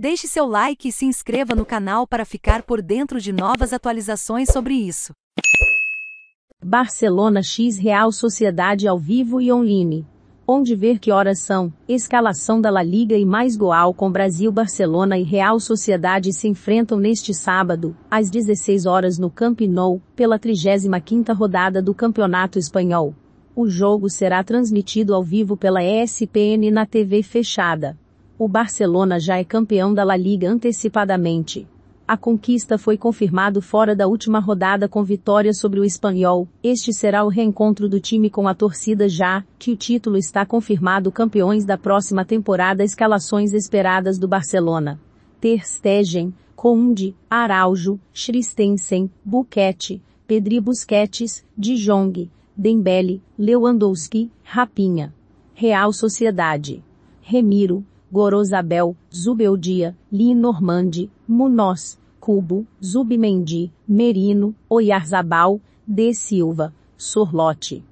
Deixe seu like e se inscreva no canal para ficar por dentro de novas atualizações sobre isso. Barcelona X Real Sociedade ao vivo e online. Onde ver que horas são, escalação da La Liga e mais Goal com Brasil Barcelona e Real Sociedade se enfrentam neste sábado, às 16 horas no Camp Nou, pela 35ª rodada do Campeonato Espanhol. O jogo será transmitido ao vivo pela ESPN na TV fechada o Barcelona já é campeão da La Liga antecipadamente. A conquista foi confirmado fora da última rodada com vitória sobre o espanhol. Este será o reencontro do time com a torcida já que o título está confirmado campeões da próxima temporada escalações esperadas do Barcelona. Ter Stegen, Conde, Araujo, Christensen, Buquete, Pedri Busquets, Dijong, Dembele, Lewandowski, Rapinha. Real Sociedade. Remiro, Gorozabel, Zubeldia, Linormandi, Munoz, Cubo, Zubimendi, Merino, Oyarzabal, De Silva, Sorlote.